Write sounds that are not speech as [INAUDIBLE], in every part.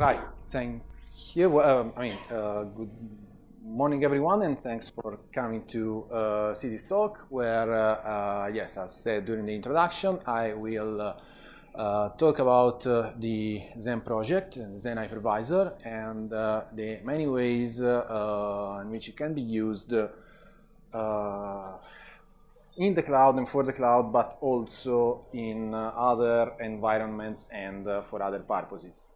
Right. Thank you. Um, I mean, uh, good morning, everyone, and thanks for coming to uh, this talk, where, uh, uh, yes, as said during the introduction, I will uh, uh, talk about the Zen project, Zen hypervisor, and the many ways in which it can be used in the cloud and for the cloud, but also in other environments and for other purposes.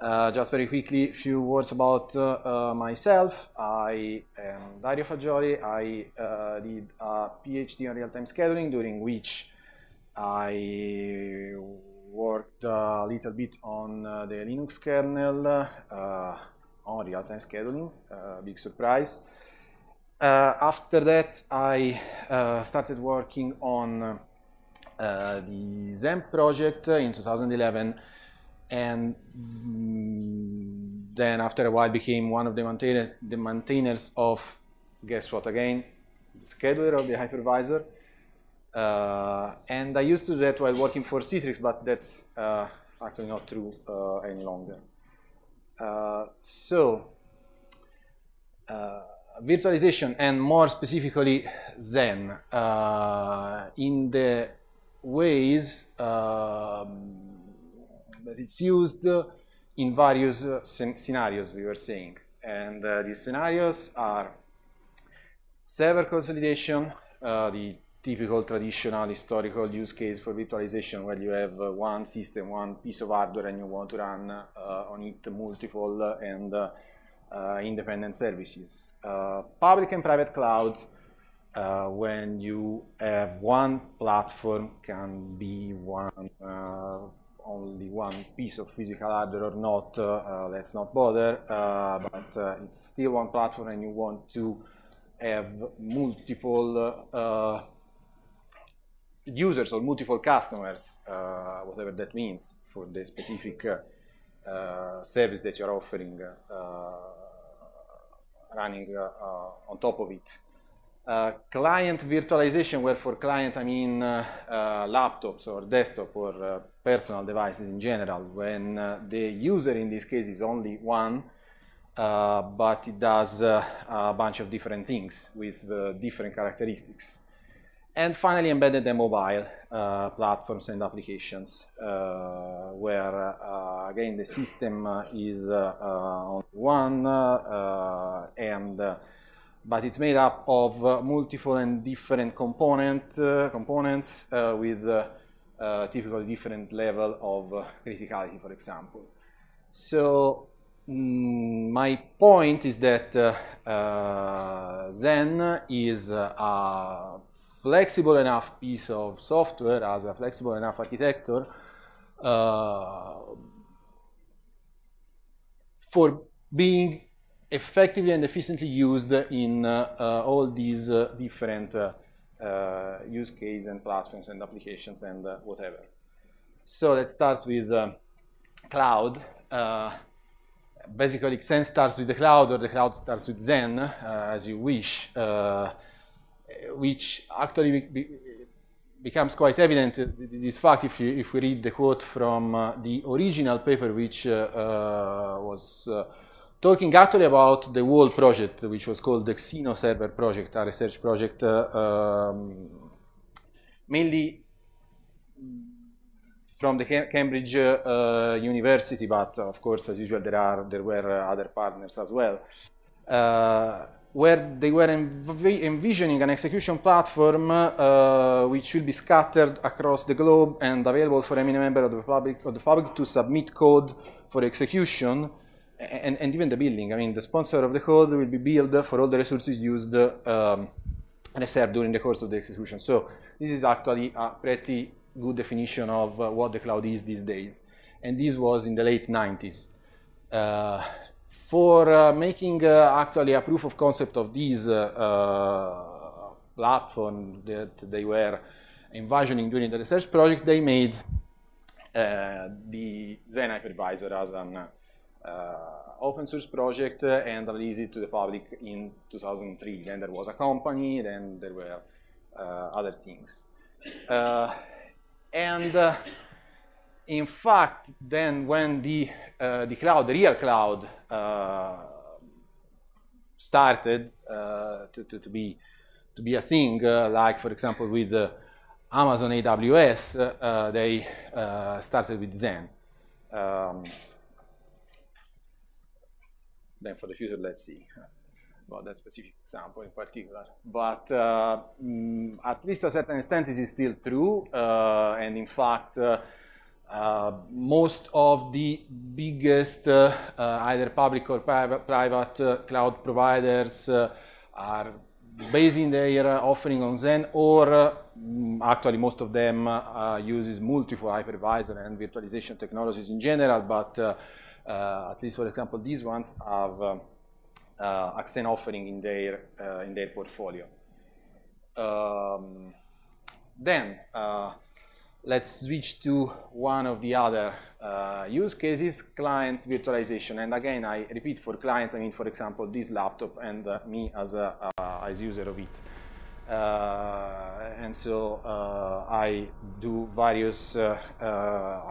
Uh, just very quickly, a few words about uh, uh, myself. I am Dario Fagioli. I did uh, a PhD on real-time scheduling, during which I worked a little bit on uh, the Linux kernel on real-time scheduling. big surprise. after that, I started working on the Zen project in 2011 and then after a while became one of the maintainers, the maintainers of, guess what again, the scheduler of the hypervisor. Uh, and I used to do that while working for Citrix, but that's uh, actually not true uh, any longer. Uh, so, uh, virtualization and more specifically Zen uh, in the ways um, but it's used in various uh, scenarios we were saying. And uh, these scenarios are server consolidation, uh, the typical traditional historical use case for virtualization where you have uh, one system, one piece of hardware and you want to run uh, on it multiple uh, and independent services. public and private cloud, when you have one platform, can be one only one piece of physical hardware or not, uh, let's not bother. Uh, but uh, it's still one platform, and you want to have multiple uh, users or multiple customers, whatever that means, for the specific service that you're offering running on top of it. Uh, client virtualization, where for client I mean uh, uh, laptops or desktop or uh, personal devices in general, when uh, the user in this case is only one, but it does a bunch of different things with different characteristics. And finally, embedded and mobile platforms and applications, where again the system is on one and but it's made up of uh, multiple and different component, uh, components uh, with uh, uh, typically different level of uh, criticality, for example. So mm, my point is that Zen is a flexible enough piece of software as a flexible enough architecture for being effectively and efficiently used in uh, uh, all these uh, different use cases and platforms and applications and whatever. So let's start with um, cloud. basically, Xen starts with the cloud or the cloud starts with Zen, as you wish, which actually be becomes quite evident uh, this fact if, you, if we read the quote from uh, the original paper which uh, was talking actually about the whole project, which was called the Xeno Server project, a research project, uh, um, mainly from the Cam Cambridge uh, University, but of course, as usual, there are there were other partners as well, uh, where they were env envisioning an execution platform uh, which will be scattered across the globe and available for any member of the public of the public to submit code for execution and, and even the building, I mean, the sponsor of the code will be billed for all the resources used um, reserved during the course of the execution. So this is actually a pretty good definition of uh, what the cloud is these days. And this was in the late 90s. Uh, for uh, making uh, actually a proof of concept of these uh, uh, platform that they were envisioning during the research project, they made the Zen hypervisor as an uh, open source project and released it to the public in 2003. Then there was a company, then there were uh, other things. Uh, and in fact, then when the, the cloud, the real cloud, started to, to, to, be, to be a thing, like for example with Amazon AWS, uh, they uh, started with Zen. Um, then for the future, let's see about that specific example in particular. But uh, mm, at least to a certain extent, this is still true. Uh, and in fact, uh, uh most of the biggest uh, uh, either public or private, private cloud providers are basing their offering on Zen or mm, actually most of them uses multiple hypervisor and virtualization technologies in general, but uh, at least for example, these ones have um, uh, Accent offering in their uh, in their portfolio. Um, then let's switch to one of the other uh, use cases, client virtualization. And again, I repeat for client, I mean, for example, this laptop and uh, me as a uh, as user of it. Uh, and so uh, I do various uh,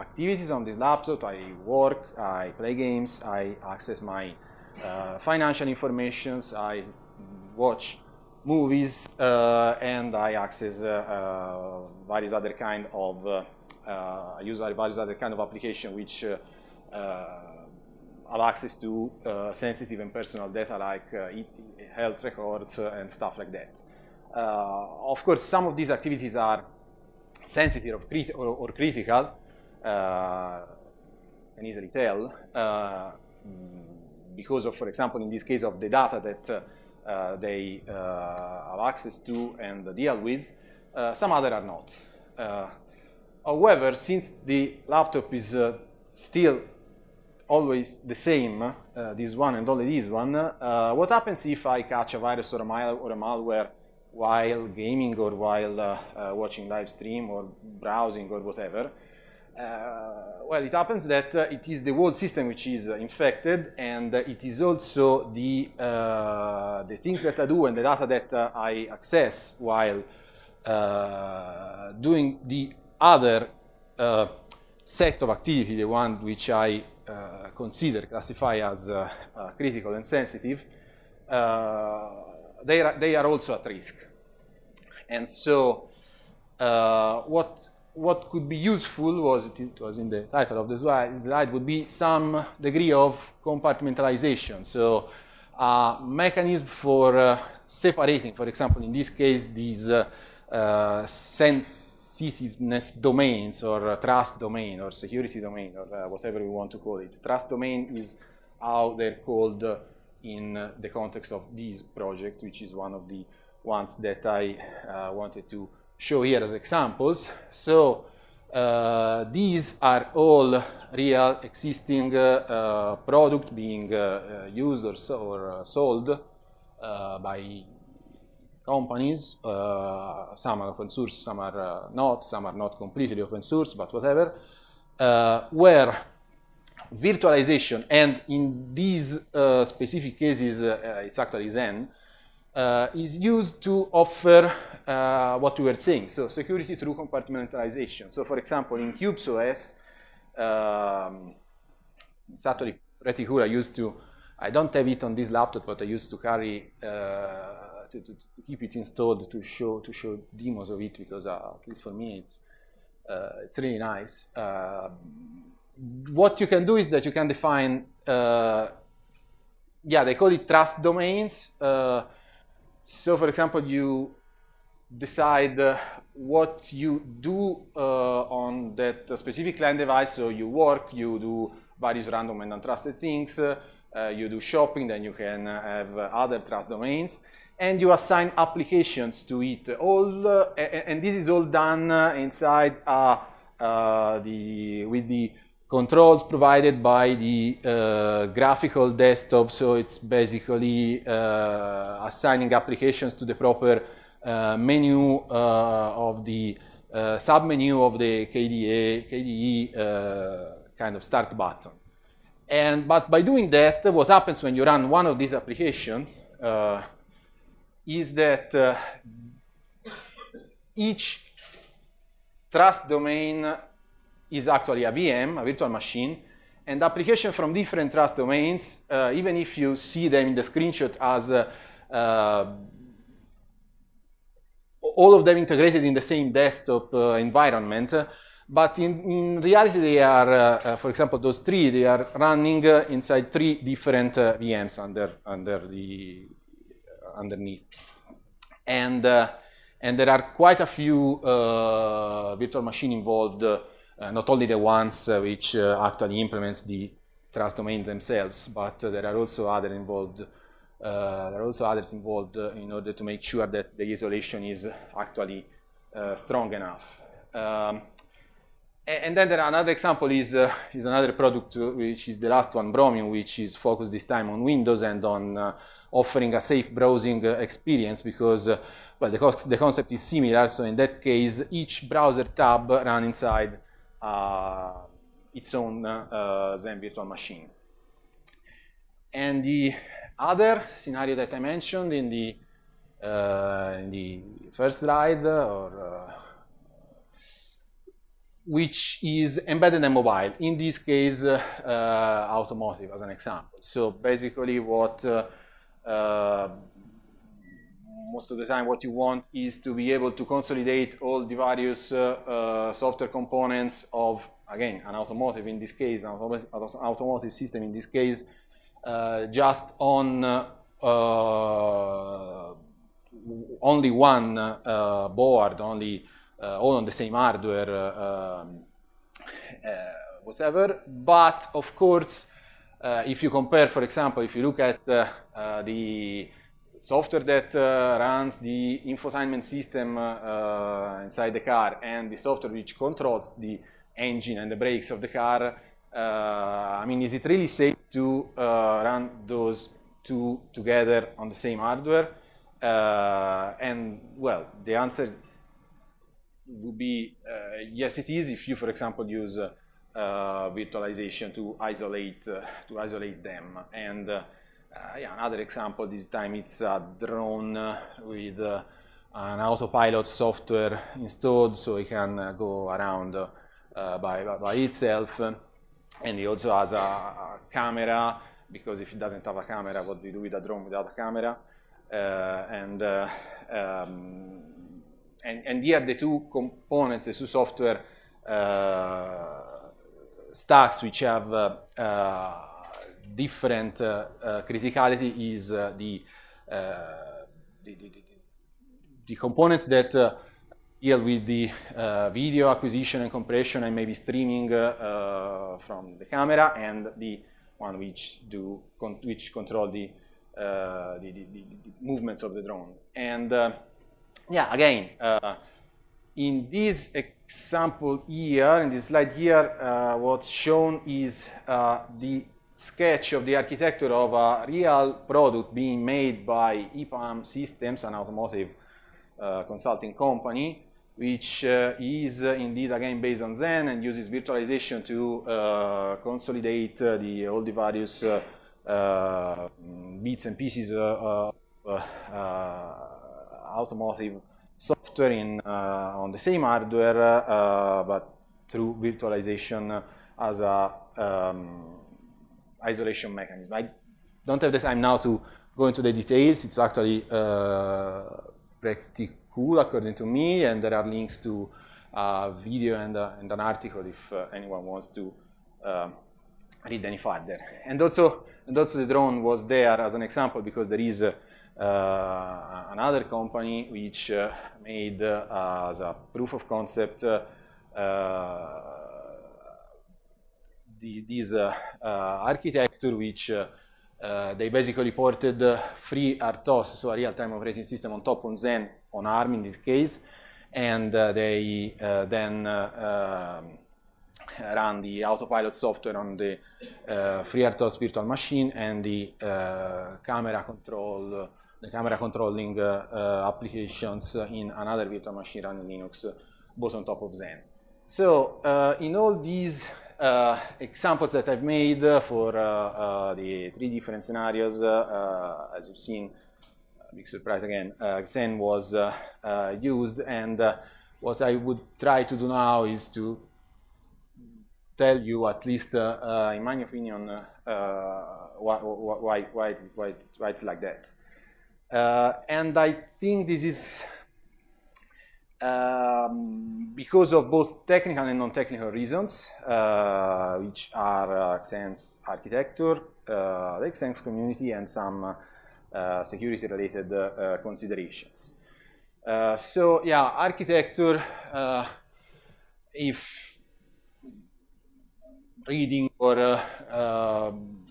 activities on the laptop. I work, I play games, I access my financial informations, I watch movies, and I access various other kind of uh, use various other kind of application which uh, uh, have access to sensitive and personal data like health records and stuff like that. Uh, of course, some of these activities are sensitive or, or, or critical, can uh, easily tell, uh, because of, for example, in this case of the data that uh, they uh, have access to and deal with. Uh, some other are not. however, since the laptop is still always the same, this one and only this one, what happens if I catch a virus or a, mal or a malware while gaming or while uh, uh, watching live stream or browsing or whatever. Uh, well, it happens that uh, it is the whole system which is uh, infected, and uh, it is also the the things that I do and the data that I access while doing the other set of activity, the one which I consider classify as critical and sensitive. They are, they are, also at risk. And so uh, what, what could be useful was, it, it was in the title of the slide, would be some degree of compartmentalization. So a mechanism for uh, separating, for example, in this case, these uh, uh sensitiveness domains or uh, trust domain or security domain or uh, whatever we want to call it. Trust domain is how they're called in the context of this project, which is one of the ones that I uh, wanted to show here as examples. So uh, these are all real existing uh, uh product being uh, uh, used or, so, or sold by companies. some are open source, some are not, some are not completely open source, but whatever. where virtualization, and in these specific cases, it's actually Zen, uh, is used to offer uh, what we were saying, so security through compartmentalization. So for example, in CubeSOS, um, it's actually pretty cool. I used to, I don't have it on this laptop, but I used to carry, uh, to, to, to, keep it installed to show to show demos of it because uh, at least for me it's uh, it's really nice. Um, what you can do is that you can define, uh, yeah, they call it trust domains so, for example, you decide what you do uh, on that specific client device. So you work, you do various random and untrusted things, uh, you do shopping, then you can have other trust domains, and you assign applications to it. All uh, and, this is all done uh, inside uh, uh, the with the controls provided by the uh, graphical desktop. So it's basically uh, assigning applications to the proper uh, menu uh, of the uh, submenu of the KDA, KDE uh, kind of start button. And, but by doing that, what happens when you run one of these applications is that each trust domain is actually a VM, a virtual machine, and application from different trust domains, uh, even if you see them in the screenshot as uh, uh all of them integrated in the same desktop uh, environment, but in, in, reality they are, uh, for example, those three, they are running inside three different VMs under, under the, underneath. And and there are quite a few uh, virtual machine involved uh, not only the ones uh, which uh, actually implements the trust domains themselves, but there are also other involved. there are also others involved in order to make sure that the isolation is actually strong enough. Um, and then there another example is, uh, is another product, which is the last one, Bromium, which is focused this time on Windows and on uh, offering a safe browsing uh, experience because well, the, co the, concept is similar. So in that case, each browser tab run inside its own uh, uh, Zen virtual machine. And the other scenario that I mentioned in the, uh, in the first slide, or, which is embedded and mobile, in this case, automotive as an example. So basically what uh, most of the time what you want is to be able to consolidate all the various uh, uh, software components of, again, an automotive in this case, an automotive system in this case, uh, just on only one board, only all on the same hardware, um, whatever. But of course, uh, if you compare, for example, if you look at uh, uh, the software that uh, runs the infotainment system uh, uh, inside the car and the software which controls the engine and the brakes of the car, uh, I mean, is it really safe to uh, run those two together on the same hardware? Uh, and well, the answer would be yes, it is. If you, for example, use virtualization to isolate to isolate them and uh, yeah, another example this time it's a drone with uh, an autopilot software installed so it can uh, go around uh, by, by itself and it also has a, a, camera because if it doesn't have a camera what do you do with a drone without a camera uh, and, uh, um, and, and here the two components the two software stacks which have different eh, eh, criticality is eh, the, the, the, the, components that deal with the uh, video acquisition and compression and maybe streaming uh, uh, from the camera and the one which do con which control the, the, the, the, movements of the drone and yeah again in this example here in this slide here what's shown is the sketch of the architecture of a real product being made by EPAM Systems, an automotive uh, consulting company, which uh, is uh, indeed again based on Zen and uses virtualization to uh, consolidate uh, the, all the various uh, bits and pieces of automotive software in, on the same hardware, but through virtualization as a um, isolation mechanism. I don't have the time now to go into the details. It's actually uh, pretty cool according to me, and there are links to a uh, video and, uh, and, an article if uh, anyone wants to uh, read any further. And also, and also the drone was there as an example because there is another company which made as a proof of concept the, these uh, uh, architecture, which uh, they basically ported free RTOS, so a real-time operating system on top on Zen, on ARM in this case, and they then um, run the autopilot software on the uh, FreeRTOS virtual machine and the uh, camera control, the camera controlling uh, uh, applications in another virtual machine running Linux, both on top of Zen. So in all these uh, examples that I've made for uh, uh, the three different scenarios, uh, as you've seen, big surprise again, Xen was used, and what I would try to do now is to tell you, at least in my opinion, why, why, why, it's, why, it's, like that. and I think this is um, because of both technical and non-technical reasons, uh, which are uh, Xens architecture, uh, the Xens community, and some uh, security-related uh, considerations. Uh, so yeah, architecture, if reading or um,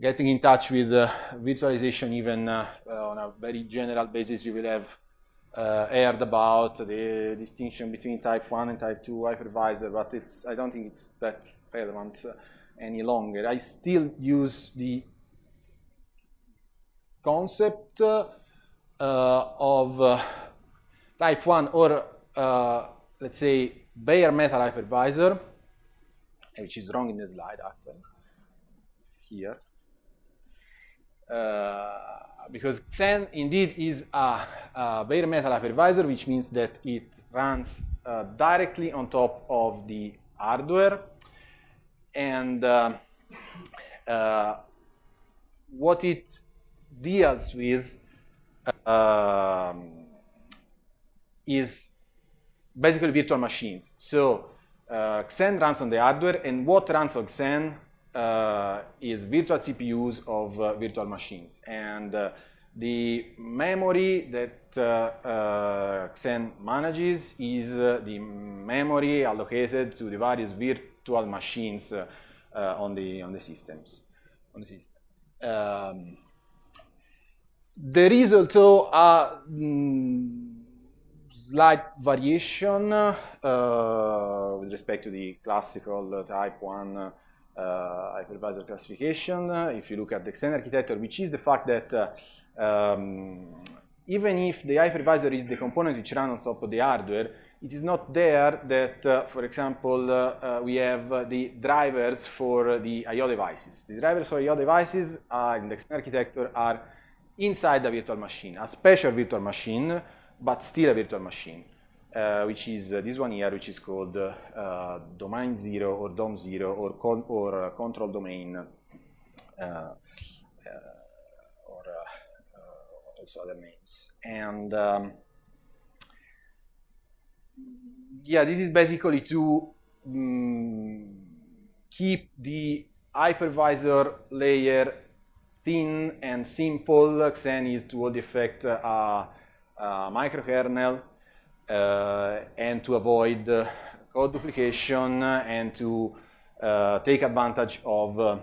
getting in touch with virtualization even on a very general basis, we will have uh, aired about the distinction between type 1 and type 2 hypervisor, but it's, I don't think it's that relevant uh, any longer. I still use the concept uh, of type 1 or, let's say, bare metal hypervisor, which is wrong in the slide, actually, here. Uh, because Xen indeed is a, a, bare metal hypervisor, which means that it runs uh, directly on top of the hardware. And uh, uh, what it deals with um, is basically virtual machines. So uh, Xen runs on the hardware, and what runs on Xen uh, is virtual CPUs of uh, virtual machines. And uh, the memory that uh, uh, Xen manages is uh, the memory allocated to the various virtual machines on the on the systems on the system. Um, there is also a mm, slight variation with respect to the classical type one uh, hypervisor classification. If you look at the Xen architecture, which is the fact that um, even if the hypervisor is the component which runs on top of the hardware, it is not there that, uh, for example, uh, uh, we have uh, the drivers for the I/O devices. The drivers for I/O devices are in the Xen architecture are inside the virtual machine, a special virtual machine, but still a virtual machine. Uh, which is uh, this one here, which is called uh, domain zero or DOM zero or, con or uh, control domain uh, or also other names. And um, yeah, this is basically to um, keep the hypervisor layer thin and simple. Xen is to all the effect a microkernel uh, and to avoid uh, code duplication and to uh, take advantage of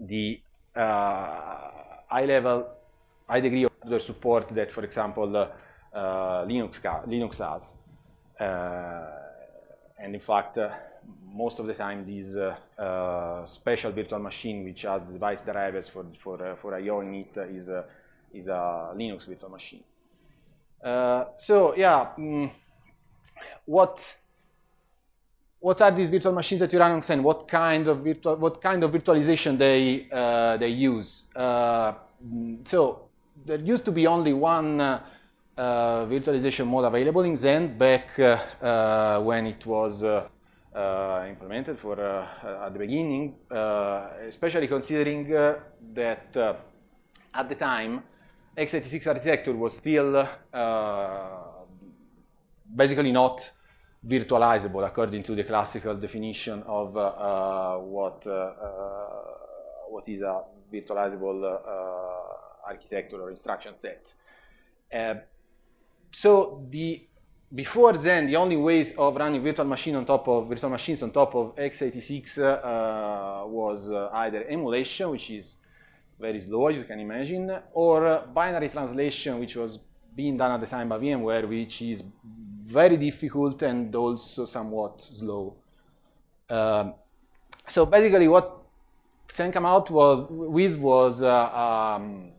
the high level, high degree of support that, for example, Linux, Linux has. and in fact, most of the time these uh, uh, special virtual machine which has the device drivers for, for, uh, for IO in it is, is a Linux virtual machine. Uh, so yeah, mm, what what are these virtual machines that you run on Xen? What kind of virtual what kind of virtualization they uh, they use? Uh, mm, so there used to be only one. Uh, uh, virtualization mode available in Xen back when it was uh, implemented for uh, at the beginning, uh, especially considering that at the time x86 architecture was still uh, basically not virtualizable according to the classical definition of uh, uh, what, what is a virtualizable architecture or instruction set. so the before then, the only ways of running virtual machine on top of virtual machines on top of x86 uh, was uh, either emulation, which is very slow, as you can imagine, or binary translation, which was being done at the time by VMware, which is very difficult and also somewhat slow. Um, so basically what Xen came out was, with was uh, um,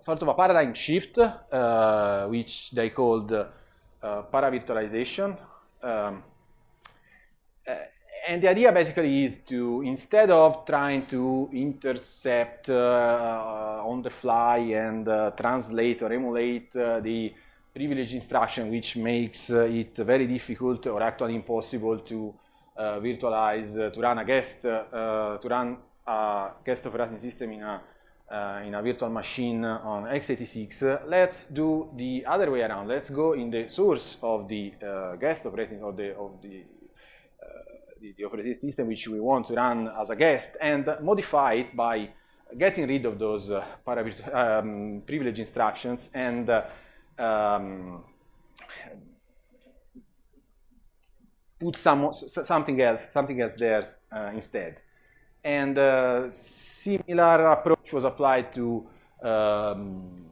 sort of a paradigm shift, uh, which they called uh, paravirtualization. Um, and the idea basically is to, instead of trying to intercept uh, uh on the fly and uh, translate or emulate uh, the privilege instruction, which makes uh, it very difficult or actually impossible to uh, virtualize, to run a guest, to run a guest operating system in a, in a virtual machine on x86, let's do the other way around. Let's go in the source of the guest operating or the, of the the, the operating system which we want to run as a guest and modify it by getting rid of those uh, um, privilege instructions and uh, um, put some, something else, something else there uh, instead. And a uh, similar approach was applied to um,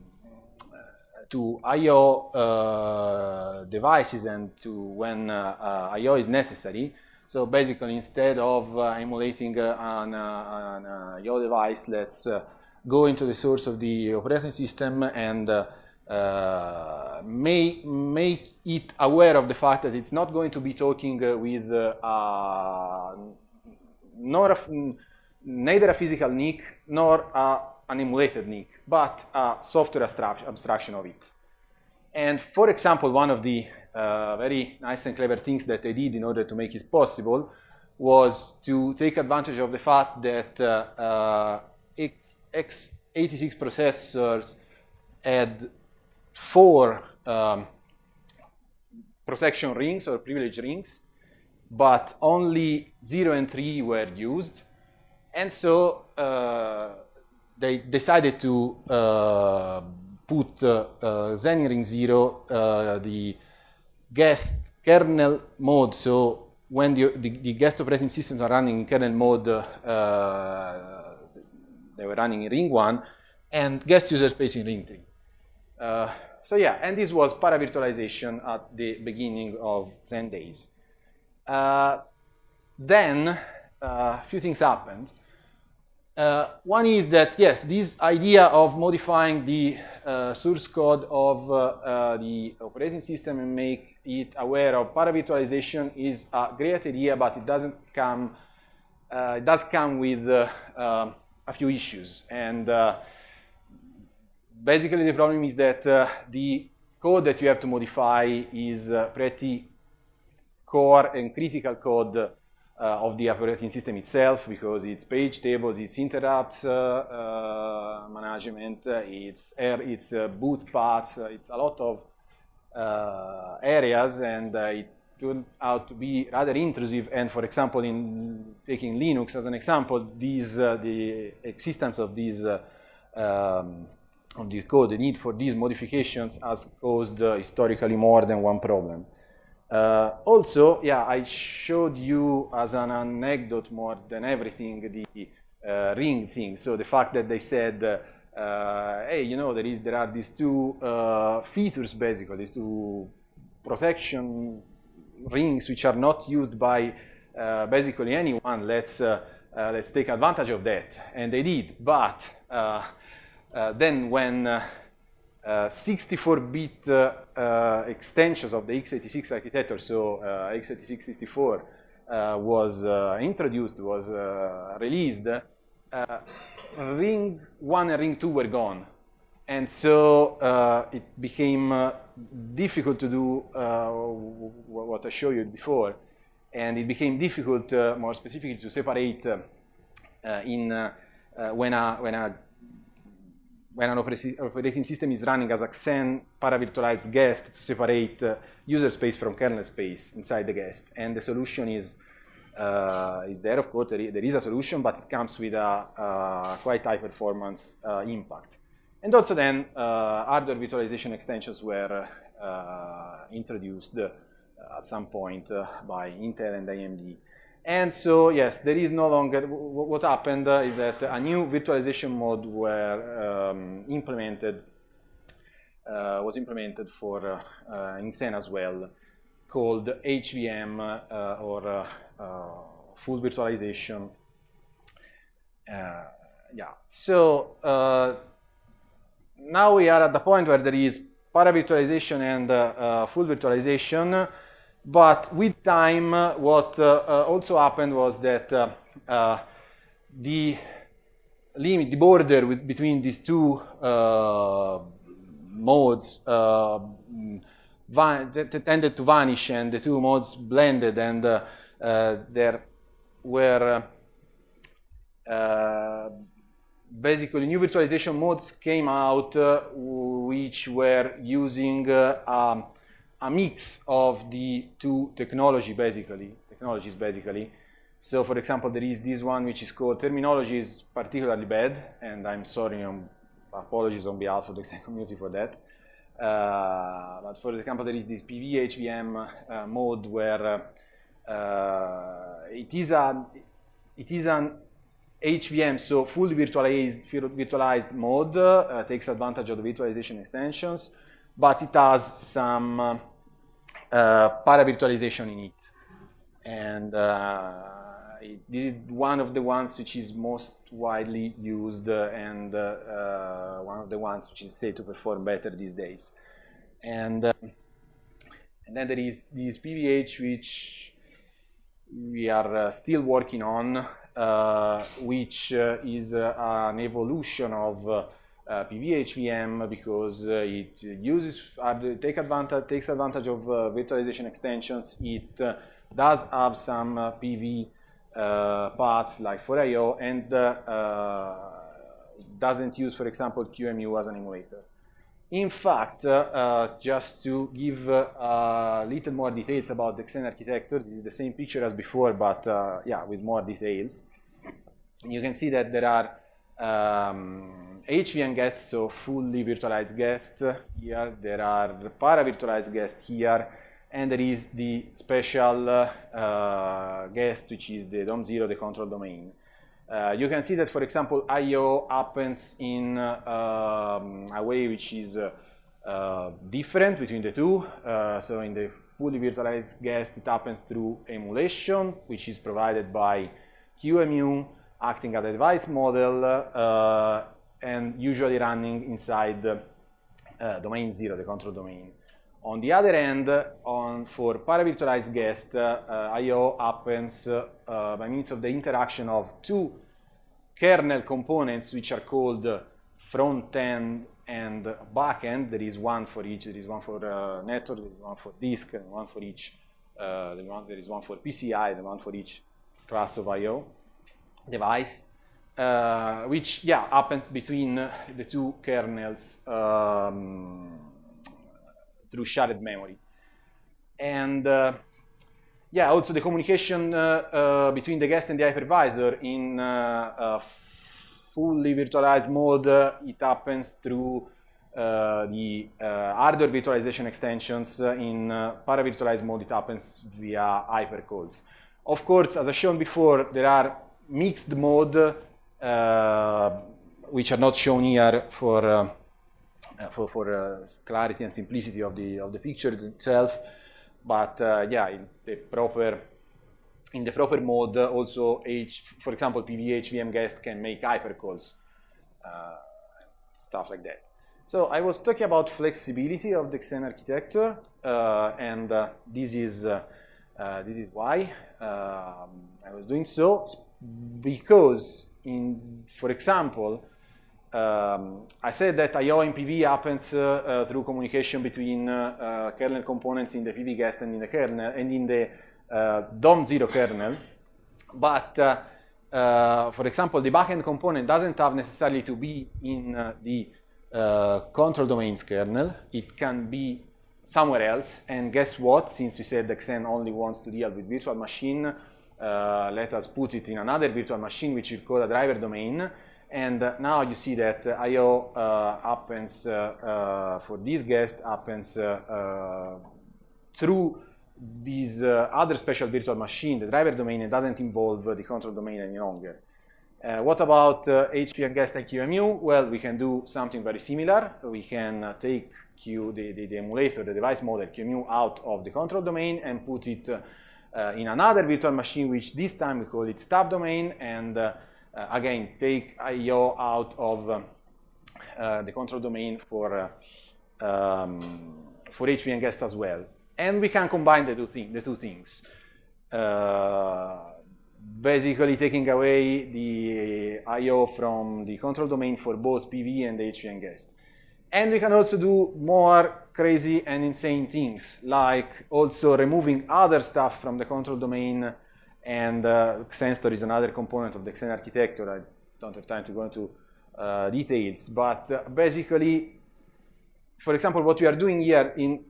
to I/O uh, devices and to when uh, I/O is necessary. So basically, instead of uh, emulating uh, on, on uh, uh your device, let's uh, go into the source of the operating system and uh, make, make it aware of the fact that it's not going to be talking with nor neither a physical NIC nor an emulated NIC, but a software abstraction of it. And for example, one of the uh, very nice and clever things that they did in order to make it possible was to take advantage of the fact that uh, uh x86 processors had four um, protection rings or privilege rings, but only 0 and 3 were used. And so uh, they decided to uh, put uh, uh Zen ring 0, the guest kernel mode, so when the, the, the, guest operating systems are running in kernel mode, uh, they were running in ring one, and guest user space in ring three. Uh, so yeah, and this was paravirtualization at the beginning of Zen days. Uh, then uh, a few things happened. Uh, one is that, yes, this idea of modifying the uh, source code of uh, uh, the operating system and make it aware of paravirtualization is a great idea, but it doesn't come, uh, it does come with uh, a few issues. And basically the problem is that the code that you have to modify is pretty core and critical code uh, of the operating system itself because it's page tables, it's interrupts uh, uh, management, it's, air, it's boot paths, it's a lot of areas and it turned out to be rather intrusive. And for example, in taking Linux as an example, these, uh, the existence of these uh, um, of this code, the need for these modifications has caused uh, historically more than one problem. Uh, also, yeah, I showed you as an anecdote more than everything the uh, ring thing. So the fact that they said, uh, hey, you know, there is there are these two uh, features basically, these two protection rings which are not used by uh, basically anyone. Let's uh, let's take advantage of that, and they did. But then when 64-bit uh, uh, uh, extensions of the x86 architecture, so x86 64 was introduced, was released, Ring 1 and Ring 2 were gone. And so uh, it became uh, difficult to do uh, what I showed you before. And it became difficult, more specifically, to separate in when, a, when a when an operating system is running as a Xen paravirtualized guest to separate uh, user space from kernel space inside the guest. And the solution is, uh, is there, of course, there is a solution, but it comes with a quite high performance uh, impact. And also then, uh, hardware virtualization extensions were uh, introduced at some point by Intel and AMD and so, yes, there is no longer, what happened is that a new virtualization mode were um, implemented, uh, was implemented for uh, Xen as well, called HVM uh, or uh, uh, full virtualization. Uh, yeah, so now we are at the point where there is para virtualization and full virtualization but with time, what uh, uh, also happened was that uh, the limit, the border with, between these two modes that tended to vanish and the two modes blended and uh, uh, there were uh, basically new virtualization modes came out which were using um, a mix of the two technology basically, technologies basically. So for example, there is this one which is called terminology is particularly bad, and I'm sorry, um, apologies on behalf of the [LAUGHS] exec community for that. Uh, but for example, there is this PV uh, mode where uh, it is a it is an HVM, so full virtualized virtualized mode uh, takes advantage of the virtualization extensions, but it has some uh, uh, para virtualization in it. And uh, this is one of the ones which is most widely used and uh, one of the ones which is said to perform better these days. And, um, and then there is this PVH which we are still working on, which is an evolution of uh, PVHVM because uh, it uses take advantage takes advantage of uh, virtualization extensions. It uh, does have some uh, PV uh, parts like for IO and doesn't use, for example, QMU as an emulator. In fact, just to give a little more details about the Xen architecture, this is the same picture as before, but yeah, with more details. You can see that there are um, HVM guests, so fully virtualized guests here, there are para-virtualized guests here, and there is the special uh, guest, which is the DOM0, the control domain. Uh, you can see that, for example, I.O. happens in um, a way which is uh, uh different between the two. Uh, so in the fully virtualized guest, it happens through emulation, which is provided by QEMU, acting as a device model uh, and usually running inside uh, domain zero, the control domain. On the other end, on, for paravirtualized guest, uh, I.O. happens uh, by means of the interaction of two kernel components, which are called front-end and back-end. There is one for each. There is one for uh, network, there is one for disk, and one for each. Uh, there is one for PCI, the one for each class of I.O device, uh, which, yeah, happens between the two kernels um, through shared memory. And uh, yeah, also the communication uh, uh, between the guest and the hypervisor in uh, fully virtualized mode, it happens through uh, the uh, hardware virtualization extensions uh, in para-virtualized mode, it happens via hypercalls. Of course, as I shown before, there are mixed mode, uh, which are not shown here for uh, for, for uh, clarity and simplicity of the of the picture itself, but yeah, in the proper in the proper mode, also H, for example, PVH VM guest can make hypercalls, uh, stuff like that. So I was talking about flexibility of the Xen architecture, uh, and uh, this is this is why um, I was doing so because, in, for example, um, I said that IO in PV happens uh, uh, through communication between uh, uh kernel components in the PV guest and in the kernel and in the uh, DOM zero kernel. But uh, for example, the backend component doesn't have necessarily to be in the control domains kernel. It can be somewhere else. And guess what? Since we said Xen only wants to deal with virtual machine, uh, let us put it in another virtual machine, which we call a driver domain. And uh, now you see that I.O. Uh, happens uh, uh, for this guest happens through this other special virtual machine, the driver domain, doesn't involve the control domain any longer. Uh, what about uh, HV and guest and QEMU? Well, we can do something very similar. We can uh, take Q, the, the, the, emulator, the device model QEMU out of the control domain and put it uh, in another virtual machine, which this time we call it stub domain, and uh, again, take IO out of um, uh, the control domain for, um, for HV and guest as well. And we can combine the two, the two things. basically taking away the IO from the control domain for both PV and HV and guest. And we can also do more crazy and insane things, like also removing other stuff from the control domain. And uh, Xenstor is another component of the Xen architecture. I don't have time to go into uh, details, but uh, basically, for example, what we are doing here in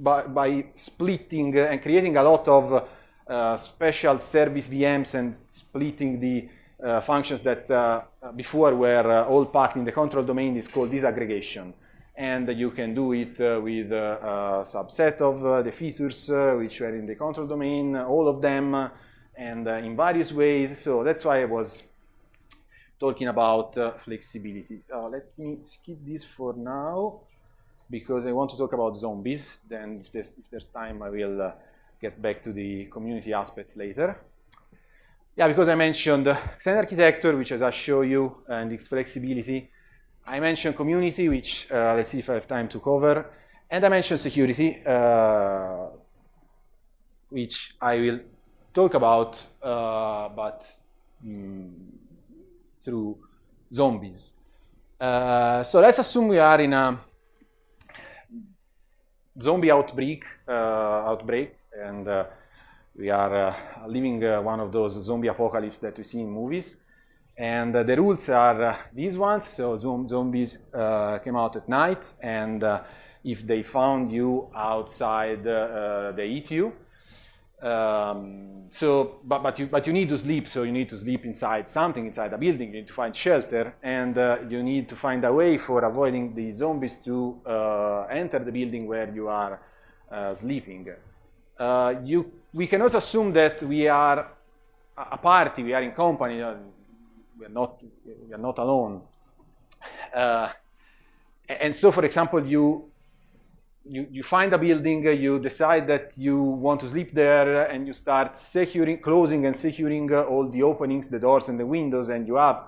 by, by splitting uh, and creating a lot of uh, special service VMs and splitting the uh, functions that uh, before were uh, all packed in the control domain is called disaggregation. And you can do it uh, with uh, a subset of the features which were in the control domain, all of them, and in various ways. So that's why I was talking about uh, flexibility. Uh, let me skip this for now because I want to talk about zombies. Then if there's, if there's time, I will uh, get back to the community aspects later yeah, because I mentioned Xen architecture, which as I show you, and its flexibility. I mentioned community, which uh, let's see if I have time to cover. And I mentioned security, uh, which I will talk about, uh, but mm, through zombies. Uh, so let's assume we are in a zombie outbreak, uh, outbreak, and uh, we are uh, living uh, one of those zombie apocalypse that we see in movies. And uh, the rules are these ones. So zombies came out at night, and if they found you outside, they eat you. Um, so, but, but, you, but you need to sleep, so you need to sleep inside something, inside a building, you need to find shelter, and uh, you need to find a way for avoiding the zombies to uh, enter the building where you are uh, sleeping. you we cannot assume that we are a party, we are in company, we are not, we are not alone. Uh, and so, for example, you, you, you find a building, uh, you decide that you want to sleep there, uh, and you start securing, closing and securing uh, all the openings, the doors and the windows, and you have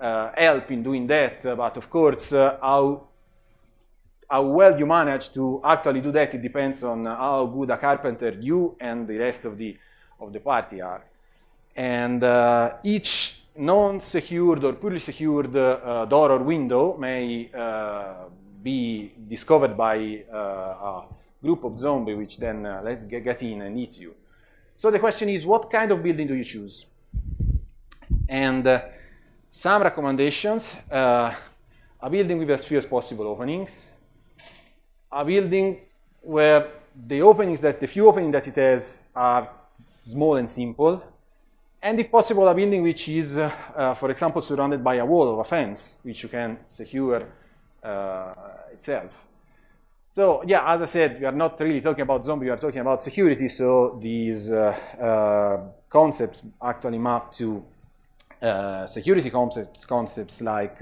uh, help in doing that. But of course, uh, how how well you manage to actually do that, it depends on how good a carpenter you and the rest of the, of the party are. And uh, each non-secured or poorly secured uh, door or window may uh, be discovered by uh, a group of zombies which then uh, get in and eat you. So the question is, what kind of building do you choose? And uh, some recommendations, a building with as few as possible openings, a building where the openings that the few openings that it has are small and simple, and if possible, a building which is, uh, uh, for example, surrounded by a wall or a fence, which you can secure uh, itself. So yeah, as I said, we are not really talking about zombie, we are talking about security, so these uh, uh, concepts actually map to uh, security concepts, concepts like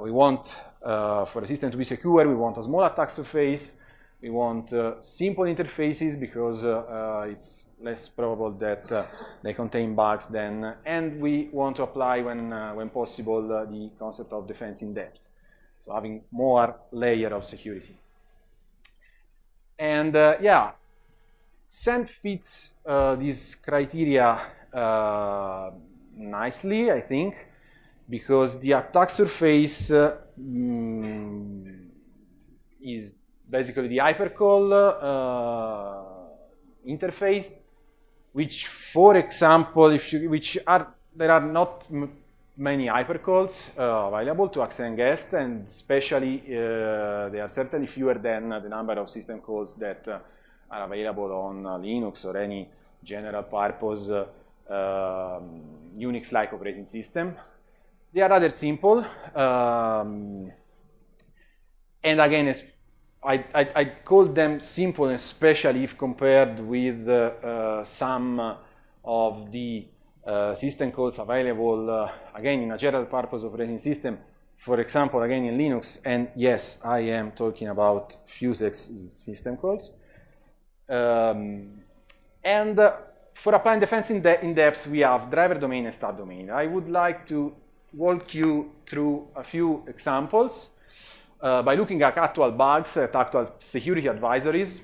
we want uh, for the system to be secure, we want a small attack surface, we want uh, simple interfaces because uh, uh, it's less probable that uh, they contain bugs then, uh, and we want to apply when, when possible the concept of defense in depth. So having more layer of security. And yeah, SEM fits these criteria nicely, I think because the attack surface uh, mm, is basically the hypercall uh, interface, which, for example, if you, which are there are not many hypercalls uh, available to access and guest, and especially uh, there are certainly fewer than the number of system calls that uh, are available on uh, Linux or any general purpose uh, um, Unix-like operating system. They are rather simple. Um, and again, I, I, I, call them simple, especially if compared with uh, some of the uh, system calls available, uh, again, in a general purpose operating system, for example, again, in Linux. And yes, I am talking about Fusex system calls. Um, and uh, for applying defense in, de in depth, we have driver domain and start domain. I would like to walk you through a few examples uh, by looking at actual bugs, at actual security advisories,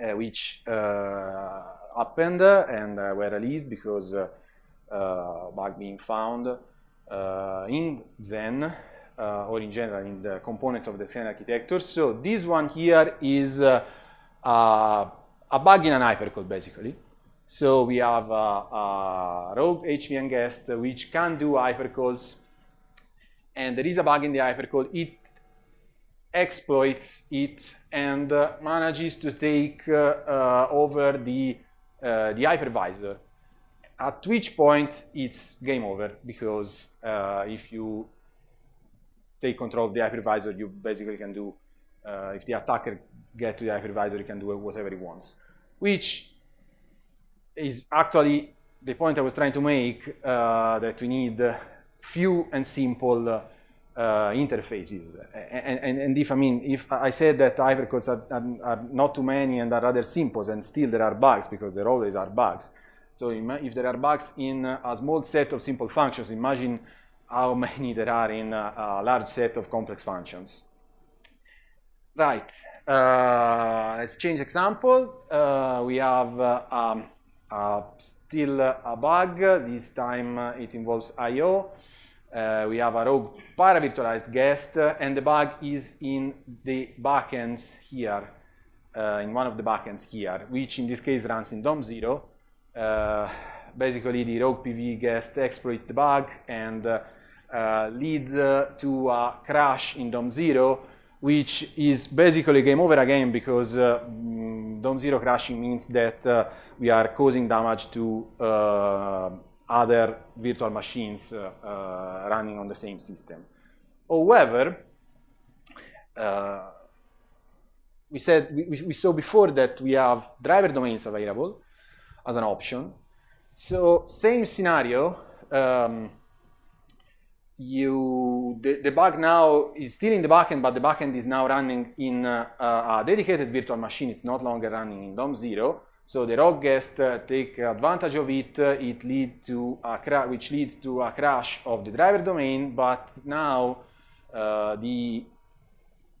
uh, which uh, happened and uh, were released because uh, uh, bug being found in Zen or in general in the components of the Zen architecture. So this one here is a bug in an hypercode, basically. So we have a, uh, a uh, rogue HVM guest which can do hypercalls. And there is a bug in the hypercall. It exploits it and uh, manages to take uh, uh, over the, uh, the hypervisor. At which point it's game over because if you take control of the hypervisor, you basically can do, if the attacker get to the hypervisor, he can do whatever he wants, which is actually the point I was trying to make uh, that we need few and simple uh, interfaces. And, and, and, if I mean, if I said that hypercodes are, are, are, not too many and are rather simple, and still there are bugs because there always are bugs. So if there are bugs in a small set of simple functions, imagine how [LAUGHS] many there are in a, a large set of complex functions. Right, uh, let's change example. Uh, we have uh, um, still a bug, this time uh, it involves I.O. Uh, we have a rogue para-virtualized guest, and the bug is in the backends here, uh, in one of the backends here, which in this case runs in DOM0. basically, the rogue PV guest exploits the bug and uh, lead uh, to a crash in DOM0 which is basically game over again because uh, mm, DOM zero crashing means that uh, we are causing damage to uh, other virtual machines uh, uh, running on the same system. However, uh, we said we, we saw before that we have driver domains available as an option. So same scenario. Um, you the, the bug now is still in the backend, but the backend is now running in uh, uh a dedicated virtual machine. It's not longer running in DOM0. So the rogue guest uh, take advantage of it. Uh, it lead to a cra which leads to a crash of the driver domain. But now uh, the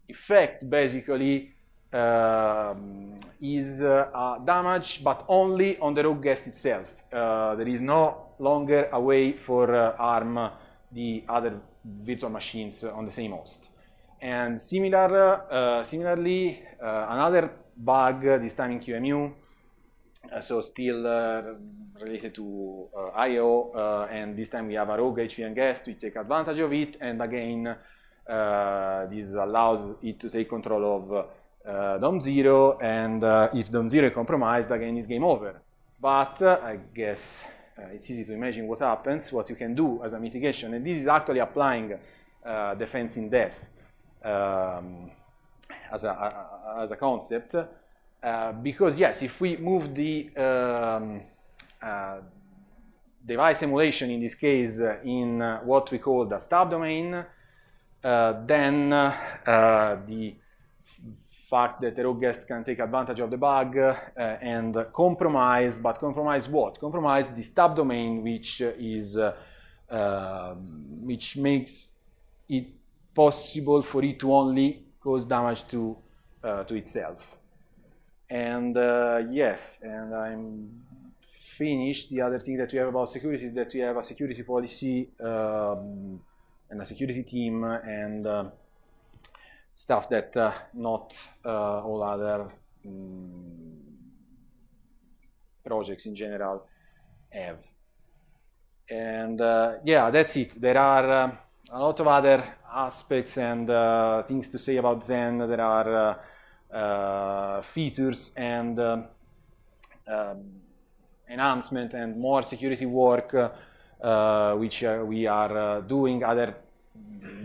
effect basically um, is uh, damage, but only on the rogue guest itself. there is no longer a way for ARM the other virtual machines on the same host. And similar, uh, similarly, uh, another bug, uh, this time in QEMU, uh, so still uh, related to uh, I.O. and this time we have a rogue HVM guest, we take advantage of it, and again, this allows it to take control of DOM0, and if DOM0 is compromised, again, it's game over. But I guess uh, it's easy to imagine what happens, what you can do as a mitigation. And this is actually applying defense uh, in depth um, as, a, a, as a concept. Uh, because, yes, if we move the um, device emulation, in this case, in what we call the stub domain, then the fact that the rogue guest can take advantage of the bug uh, and compromise, but compromise what? Compromise the stub domain, which is uh, which makes it possible for it to only cause damage to uh, to itself. And uh, yes, and I'm finished. The other thing that we have about security is that we have a security policy um, and a security team and um, stuff that uh, not uh, all other um, projects in general have. And uh, yeah, that's it. There are um, a lot of other aspects and uh, things to say about Zen. There are uh, uh, features and um, um, enhancement and more security work which we are doing, other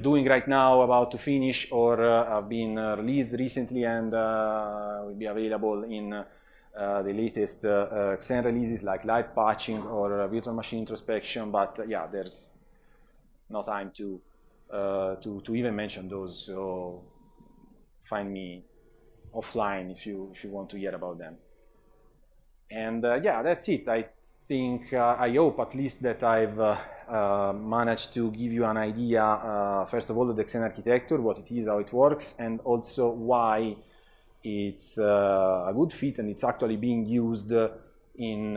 doing right now, about to finish, or uh, have been uh, released recently and uh, will be available in the latest Xen releases like live patching or virtual machine introspection. But yeah, there's no time to, to, to even mention those. So find me offline if you if you want to hear about them. And uh, yeah, that's it. I think uh, I hope at least that I've uh, uh, managed to give you an idea, first of all, of the Xen architecture, what it is, how it works, and also why it's a good fit and it's actually being used in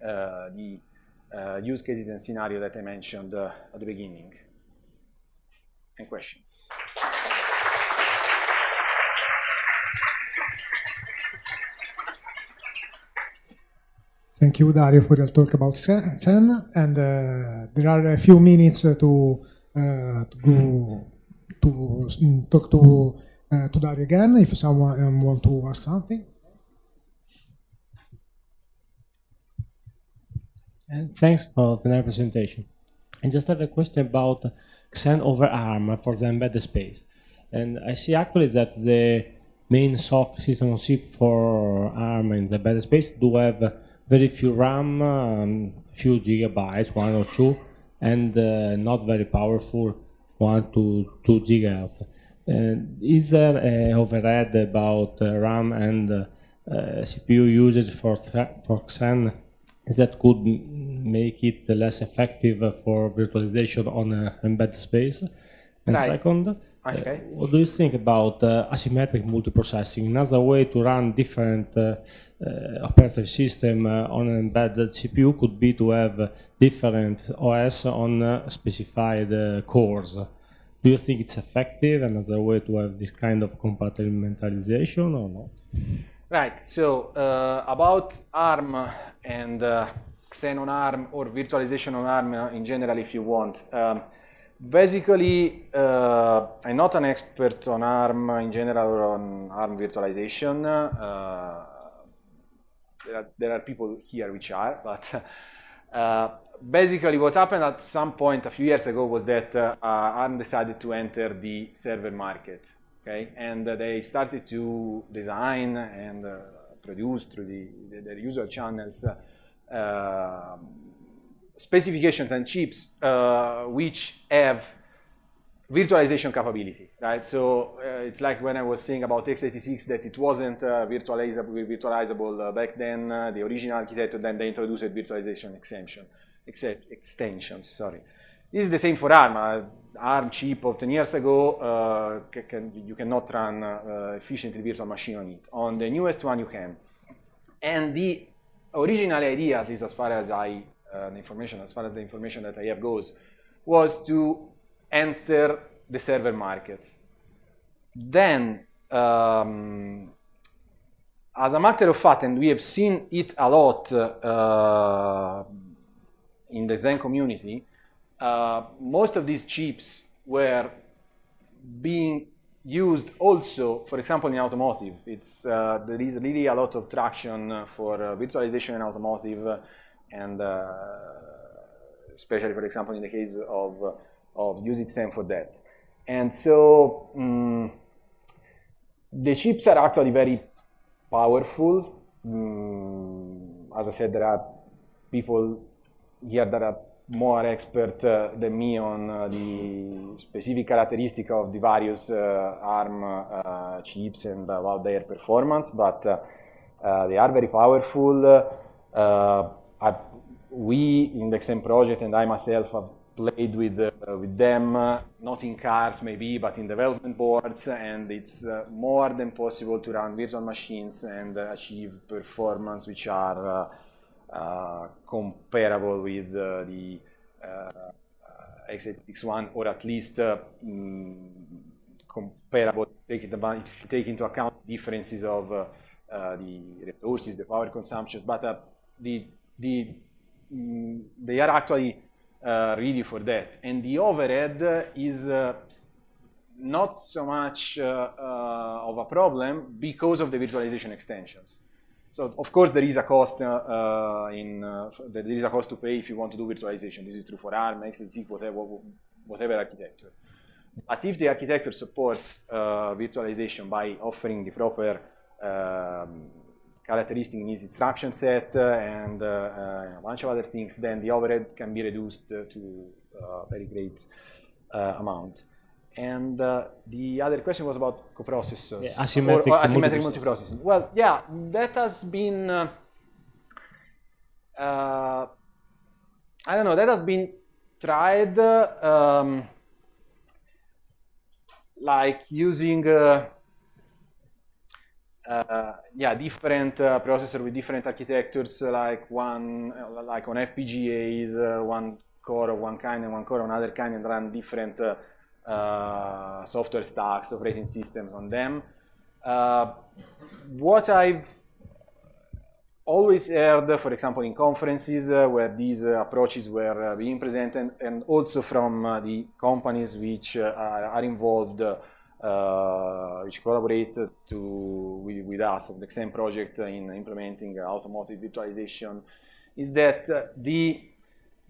the use cases and scenario that I mentioned at the beginning. Any questions? Thank you, Dario, for your talk about SEM. And uh, there are a few minutes uh, to, uh, to go to mm, talk to, uh, to Dario again if someone um, wants to ask something. And thanks for the presentation. I just have a question about Xen over ARM for the embedded space. And I see actually that the main SOC system on chip for ARM in the embedded space do have very few RAM, um, few gigabytes, one or two, and uh, not very powerful, one to two gigahertz. Uh, is there a overhead about uh, RAM and uh, uh, CPU usage for for Xen that could make it less effective for virtualization on uh, embedded space? And right. second, Okay. Uh, what do you think about uh, asymmetric multiprocessing? Another way to run different uh, operating system on an embedded CPU could be to have different OS on specified cores. Do you think it's effective another way to have this kind of compartmentalization or not? Right, so uh, about ARM and uh, Xenon ARM or virtualization on ARM uh, in general, if you want. Um, basically, uh, I'm not an expert on ARM in general or on ARM virtualization. Uh, there, are, there, are, people here which are, [LAUGHS] but uh, basically what happened at some point a few years ago was that uh, ARM decided to enter the server market, okay? And they started to design and uh, produce through the, the, the user channels uh, specifications and chips uh, which have virtualization capability, right? So uh, it's like when I was saying about x86 that it wasn't uh, virtualizable, virtualizable uh, back then, uh, the original architecture, then they introduced virtualization extension, except extensions, sorry. This is the same for ARM. Uh, ARM chip of 10 years ago, can, you cannot run efficiently virtual machine on it. On the newest one, you can. And the original idea, at least as far as I uh, information, as far as the information that I have goes, was to enter the server market. Then, um, as a matter of fact, and we have seen it a lot uh, in the Zen community, uh, most of these chips were being used also, for example, in automotive. It's, uh, there is really a lot of traction for uh, virtualization in automotive and uh, especially, for example, in the case of of SAM for that. And so um, the chips are actually very powerful. Um, as I said, there are people here that are more expert uh, than me on uh, the specific characteristic of the various uh, ARM uh, chips and uh, about their performance, but they are very powerful. I've, we in the same project and I myself have played with, uh, with them, uh, not in cars maybe, but in development boards, and it's uh, more than possible to run virtual machines and achieve performance which are uh, uh, comparable with uh, the x86-1 or at least mm, comparable, take, take, into account differences of the resources, the power consumption, but the the, mm, they are actually uh, ready for that. And the overhead is uh, not so much uh, uh, of a problem because of the virtualization extensions. So of course there is a cost uh, in there is a cost to pay if you want to do virtualization. This is true for ARM, x whatever, whatever architecture. But if the architecture supports uh, virtualization by offering the proper um, characteristic means instruction set uh, and uh, uh, a bunch of other things, then the overhead can be reduced to a very great amount. And uh, the other question was about coprocessors. Yeah, asymmetric, or, or asymmetric multiprocessing. Well, yeah, that has been, uh, uh, I don't know, that has been tried um, like using uh, yeah, different uh, processor with different architectures, like one like on FPGAs, uh, one core of one kind and one core of another kind, and run different uh, uh, software stacks, operating systems on them. what I've always heard, for example, in conferences uh, where these uh, approaches were uh, being presented, and also from the companies which are, involved uh, which collaborate to, with, with, us on the same project in implementing automotive virtualization, is that the,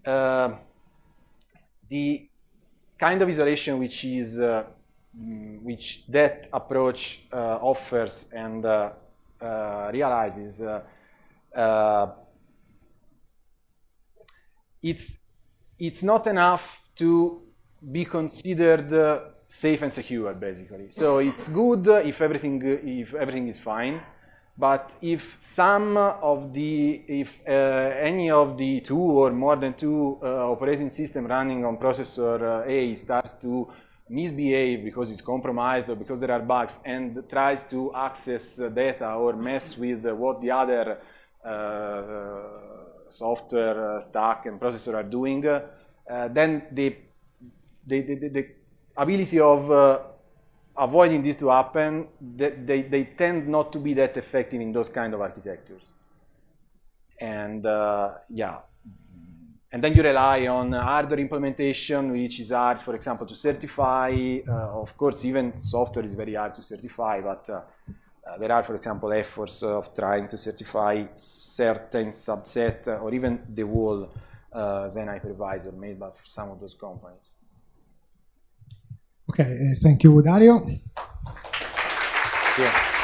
uh, the kind of isolation which is uh, mm, which that approach uh, offers and uh, uh, realizes it's it's not enough to be considered safe and secure, basically. So it's good if everything, if everything is fine, but if some of the, if uh, any of the two or more than two uh, operating system running on processor uh, A starts to misbehave because it's compromised or because there are bugs and tries to access data or mess with what the other uh, software uh, stack and processor are doing, uh, then the, the, the, the ability of uh, avoiding this to happen, they, they, tend not to be that effective in those kind of architectures. And uh, yeah, and then you rely on hardware implementation, which is hard, for example, to certify. Uh, of course, even software is very hard to certify, but uh, uh there are, for example, efforts of trying to certify certain subset uh, or even the whole uh, Zen hypervisor made by some of those companies. Okay, eh, thank you, Dario. Yeah.